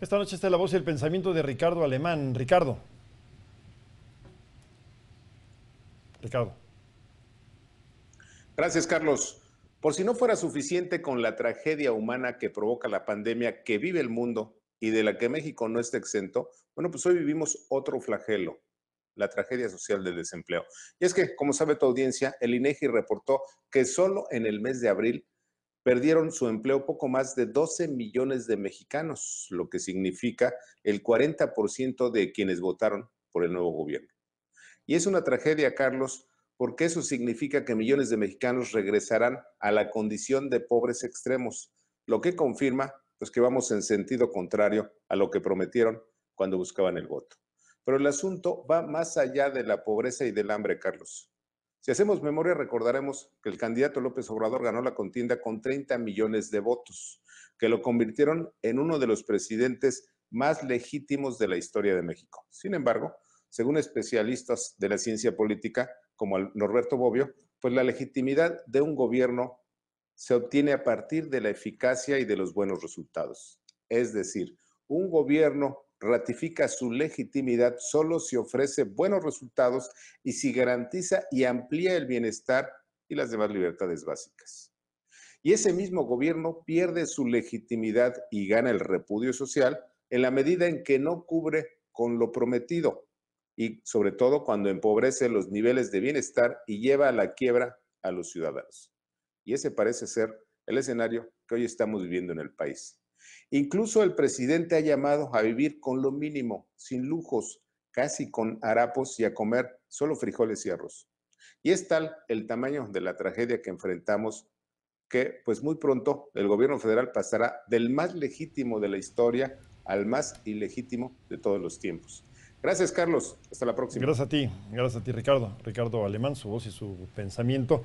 Esta noche está la voz y el pensamiento de Ricardo Alemán. Ricardo. Ricardo. Gracias, Carlos. Por si no fuera suficiente con la tragedia humana que provoca la pandemia que vive el mundo y de la que México no está exento, bueno, pues hoy vivimos otro flagelo, la tragedia social del desempleo. Y es que, como sabe tu audiencia, el INEGI reportó que solo en el mes de abril perdieron su empleo poco más de 12 millones de mexicanos, lo que significa el 40% de quienes votaron por el nuevo gobierno. Y es una tragedia, Carlos, porque eso significa que millones de mexicanos regresarán a la condición de pobres extremos, lo que confirma pues, que vamos en sentido contrario a lo que prometieron cuando buscaban el voto. Pero el asunto va más allá de la pobreza y del hambre, Carlos. Si hacemos memoria, recordaremos que el candidato López Obrador ganó la contienda con 30 millones de votos, que lo convirtieron en uno de los presidentes más legítimos de la historia de México. Sin embargo, según especialistas de la ciencia política, como Norberto Bobbio, pues la legitimidad de un gobierno se obtiene a partir de la eficacia y de los buenos resultados. Es decir, un gobierno ratifica su legitimidad solo si ofrece buenos resultados y si garantiza y amplía el bienestar y las demás libertades básicas. Y ese mismo gobierno pierde su legitimidad y gana el repudio social en la medida en que no cubre con lo prometido y sobre todo cuando empobrece los niveles de bienestar y lleva a la quiebra a los ciudadanos. Y ese parece ser el escenario que hoy estamos viviendo en el país. Incluso el presidente ha llamado a vivir con lo mínimo, sin lujos, casi con harapos y a comer solo frijoles y arroz. Y es tal el tamaño de la tragedia que enfrentamos que pues muy pronto el gobierno federal pasará del más legítimo de la historia al más ilegítimo de todos los tiempos. Gracias, Carlos. Hasta la próxima. Gracias a ti, gracias a ti, Ricardo. Ricardo Alemán, su voz y su pensamiento.